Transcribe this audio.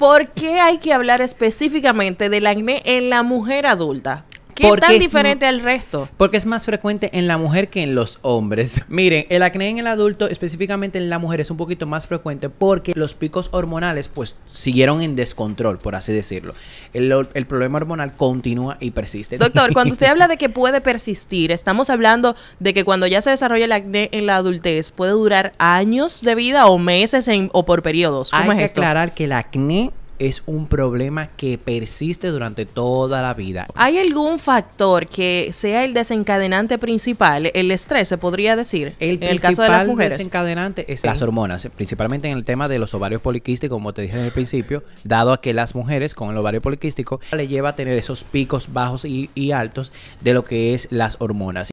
¿por qué hay que hablar específicamente del acné en la mujer adulta? ¿Qué es tan diferente al resto? Porque es más frecuente en la mujer que en los hombres. Miren, el acné en el adulto, específicamente en la mujer, es un poquito más frecuente porque los picos hormonales, pues, siguieron en descontrol, por así decirlo. El, problema hormonal continúa y persiste. Doctor, cuando usted habla de que puede persistir, estamos hablando de que cuando ya se desarrolla el acné en la adultez, puede durar años de vida o meses o por periodos. ¿Cómo Hay que aclarar que el acné es un problema que persiste durante toda la vida. ¿Hay algún factor que sea el desencadenante principal? El estrés, se podría decir. El en el caso de las mujeres. desencadenante es las hormonas, principalmente en el tema de los ovarios poliquísticos, como te dije en el principio, dado a que las mujeres con el ovario poliquístico le lleva a tener esos picos bajos y altos de lo que es las hormonas.